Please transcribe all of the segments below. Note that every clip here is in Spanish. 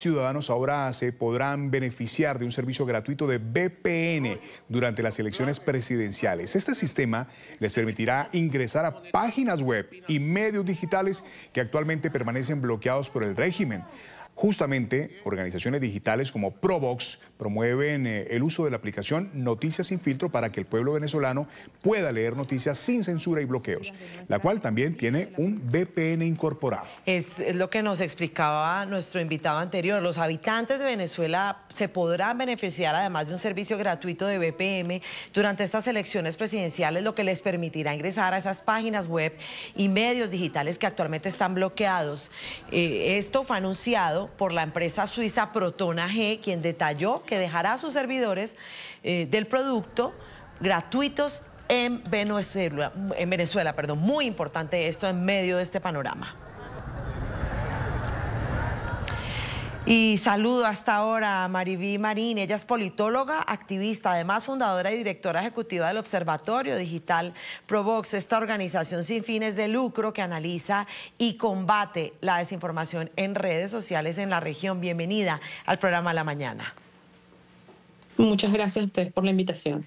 ciudadanos ahora se podrán beneficiar de un servicio gratuito de VPN durante las elecciones presidenciales. Este sistema les permitirá ingresar a páginas web y medios digitales que actualmente permanecen bloqueados por el régimen. Justamente, organizaciones digitales como Provox promueven eh, el uso de la aplicación Noticias sin filtro para que el pueblo venezolano pueda leer noticias sin censura y bloqueos, la cual también tiene un VPN incorporado. Es, lo que nos explicaba nuestro invitado anterior. Los habitantes de Venezuela se podrán beneficiar además de un servicio gratuito de VPN durante estas elecciones presidenciales, lo que les permitirá ingresar a esas páginas web y medios digitales que actualmente están bloqueados. Eh, esto fue anunciado por la empresa suiza Protona G, quien detalló que dejará a sus servidores eh, del producto gratuitos en Venezuela, en Venezuela, perdón, muy importante esto en medio de este panorama. Y saludo hasta ahora a Mariví Marín, ella es politóloga, activista, además fundadora y directora ejecutiva del Observatorio Digital Provox, esta organización sin fines de lucro que analiza y combate la desinformación en redes sociales en la región. Bienvenida al programa La Mañana. Muchas gracias a ustedes por la invitación.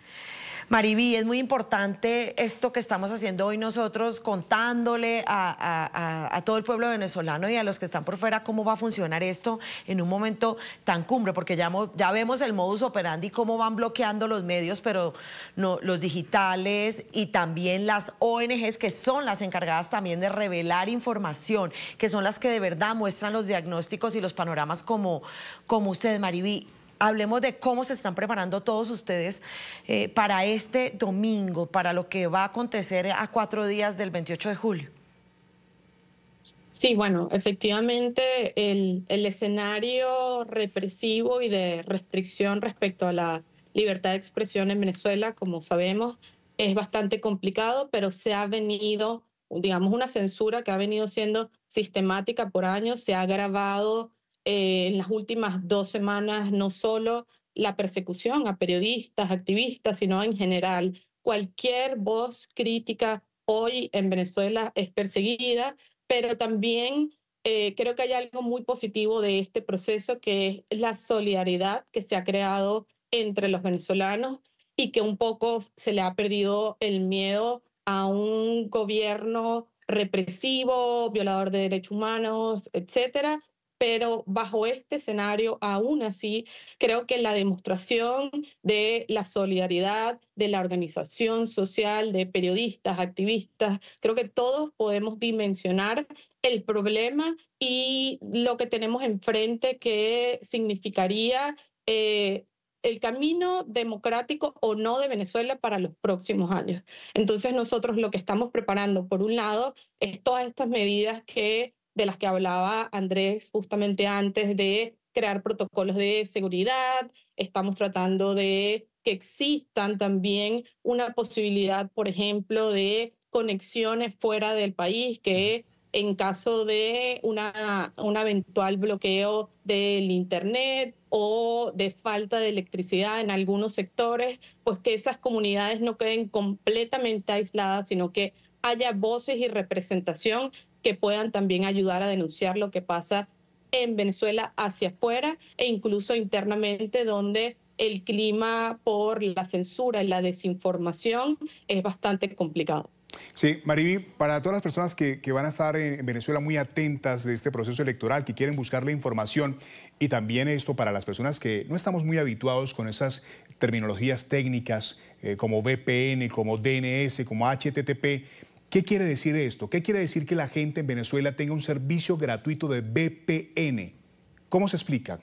Maribí, es muy importante esto que estamos haciendo hoy nosotros, contándole a, todo el pueblo venezolano y a los que están por fuera cómo va a funcionar esto en un momento tan cumbre, porque ya, vemos el modus operandi, cómo van bloqueando los medios, pero no, los digitales y también las ONGs que son las encargadas también de revelar información, que son las que de verdad muestran los diagnósticos y los panoramas como, como usted, Maribí hablemos de cómo se están preparando todos ustedes eh, para este domingo, para lo que va a acontecer a cuatro días del 28 de julio. Sí, bueno, efectivamente el, el escenario represivo y de restricción respecto a la libertad de expresión en Venezuela, como sabemos, es bastante complicado, pero se ha venido, digamos, una censura que ha venido siendo sistemática por años, se ha agravado eh, en las últimas dos semanas no solo la persecución a periodistas, activistas, sino en general. Cualquier voz crítica hoy en Venezuela es perseguida, pero también eh, creo que hay algo muy positivo de este proceso, que es la solidaridad que se ha creado entre los venezolanos y que un poco se le ha perdido el miedo a un gobierno represivo, violador de derechos humanos, etcétera, pero bajo este escenario, aún así, creo que la demostración de la solidaridad, de la organización social, de periodistas, activistas, creo que todos podemos dimensionar el problema y lo que tenemos enfrente que significaría... Eh, el camino democrático o no de Venezuela para los próximos años. Entonces nosotros lo que estamos preparando, por un lado, es todas estas medidas que de las que hablaba Andrés justamente antes de crear protocolos de seguridad, estamos tratando de que existan también una posibilidad, por ejemplo, de conexiones fuera del país que en caso de una, un eventual bloqueo del Internet o de falta de electricidad en algunos sectores, pues que esas comunidades no queden completamente aisladas, sino que haya voces y representación que puedan también ayudar a denunciar lo que pasa en Venezuela hacia afuera e incluso internamente donde el clima por la censura y la desinformación es bastante complicado. Sí, Mariví, para todas las personas que, van a estar en, Venezuela muy atentas de este proceso electoral, que quieren buscar la información, y también esto para las personas que no estamos muy habituados con esas terminologías técnicas eh, como VPN, como DNS, como HTTP, ¿Qué quiere decir esto? ¿Qué quiere decir que la gente en Venezuela tenga un servicio gratuito de VPN? ¿Cómo se explica?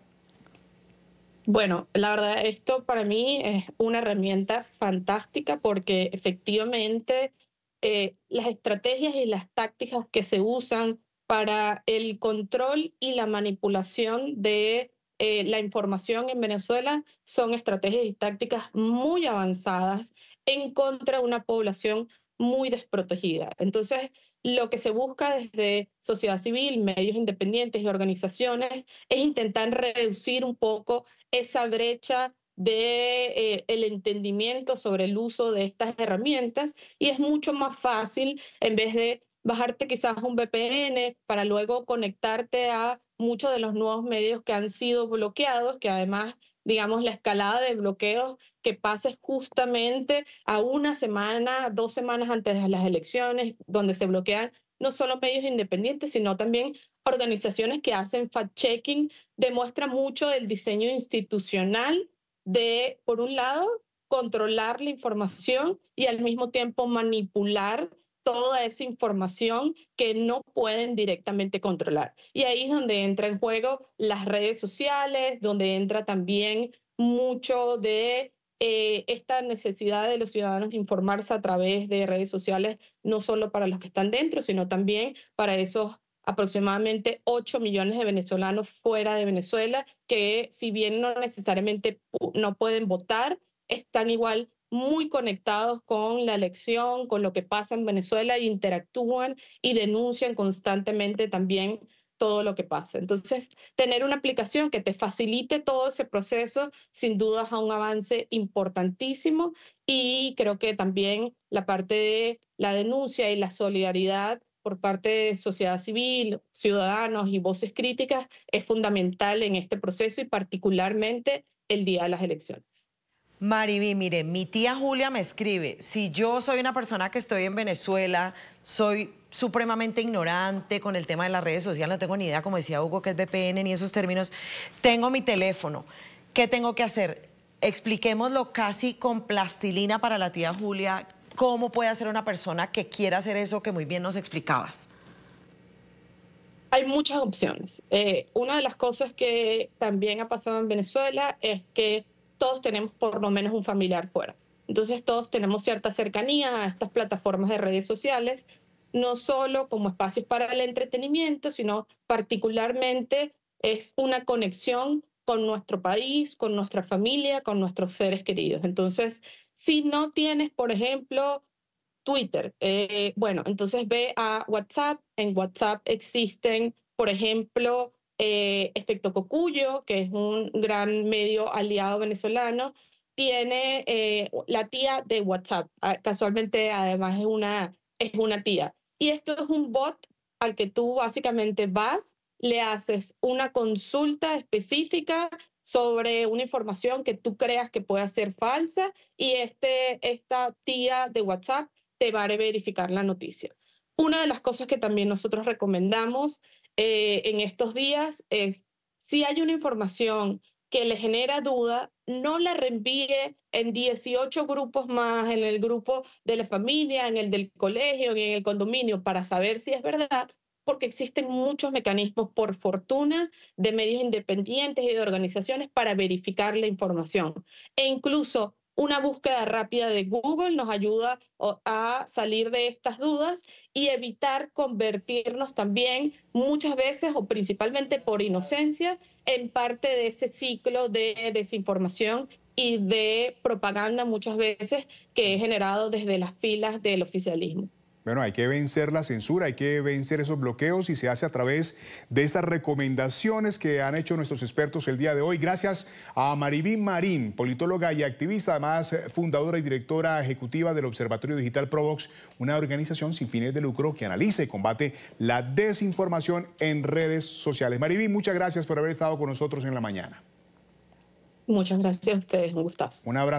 Bueno, la verdad, esto para mí es una herramienta fantástica porque efectivamente eh, las estrategias y las tácticas que se usan para el control y la manipulación de eh, la información en Venezuela son estrategias y tácticas muy avanzadas en contra de una población muy desprotegida. Entonces, lo que se busca desde sociedad civil, medios independientes y organizaciones es intentar reducir un poco esa brecha de eh, el entendimiento sobre el uso de estas herramientas y es mucho más fácil en vez de bajarte quizás un VPN para luego conectarte a muchos de los nuevos medios que han sido bloqueados, que además digamos, la escalada de bloqueos que pase justamente a una semana, dos semanas antes de las elecciones, donde se bloquean no solo medios independientes, sino también organizaciones que hacen fact-checking, demuestra mucho el diseño institucional de, por un lado, controlar la información y al mismo tiempo manipular toda esa información que no pueden directamente controlar. Y ahí es donde entra en juego las redes sociales, donde entra también mucho de eh, esta necesidad de los ciudadanos de informarse a través de redes sociales, no solo para los que están dentro, sino también para esos aproximadamente 8 millones de venezolanos fuera de Venezuela, que si bien no necesariamente no pueden votar, están igual muy conectados con la elección, con lo que pasa en Venezuela, interactúan y denuncian constantemente también todo lo que pasa. Entonces, tener una aplicación que te facilite todo ese proceso, sin duda es un avance importantísimo y creo que también la parte de la denuncia y la solidaridad por parte de sociedad civil, ciudadanos y voces críticas es fundamental en este proceso y particularmente el día de las elecciones. Mariví, mire, mi tía Julia me escribe, si yo soy una persona que estoy en Venezuela, soy supremamente ignorante con el tema de las redes sociales, no tengo ni idea, como decía Hugo, que es VPN ni esos términos, tengo mi teléfono, ¿qué tengo que hacer? Expliquémoslo casi con plastilina para la tía Julia, ¿cómo puede hacer una persona que quiera hacer eso que muy bien nos explicabas? Hay muchas opciones. Eh, una de las cosas que también ha pasado en Venezuela es que todos tenemos por lo menos un familiar fuera. Entonces todos tenemos cierta cercanía a estas plataformas de redes sociales, no solo como espacios para el entretenimiento, sino particularmente es una conexión con nuestro país, con nuestra familia, con nuestros seres queridos. Entonces, si no tienes, por ejemplo, Twitter, eh, bueno, entonces ve a WhatsApp. En WhatsApp existen, por ejemplo, eh, Efecto Cocuyo, que es un gran medio aliado venezolano, tiene eh, la tía de WhatsApp. Ah, casualmente, además, es una, es una tía. Y esto es un bot al que tú básicamente vas, le haces una consulta específica sobre una información que tú creas que pueda ser falsa y este, esta tía de WhatsApp te va a verificar la noticia. Una de las cosas que también nosotros recomendamos eh, en estos días es, si hay una información que le genera duda, no la reenvíe en 18 grupos más, en el grupo de la familia, en el del colegio, en el condominio, para saber si es verdad, porque existen muchos mecanismos, por fortuna, de medios independientes y de organizaciones para verificar la información. E incluso una búsqueda rápida de Google nos ayuda a salir de estas dudas y evitar convertirnos también muchas veces o principalmente por inocencia en parte de ese ciclo de desinformación y de propaganda muchas veces que es generado desde las filas del oficialismo. Bueno, hay que vencer la censura, hay que vencer esos bloqueos y se hace a través de estas recomendaciones que han hecho nuestros expertos el día de hoy. Gracias a Mariví Marín, politóloga y activista, además fundadora y directora ejecutiva del Observatorio Digital Provox, una organización sin fines de lucro que analiza y combate la desinformación en redes sociales. Mariví, muchas gracias por haber estado con nosotros en la mañana. Muchas gracias a ustedes, un gustazo. Un abrazo.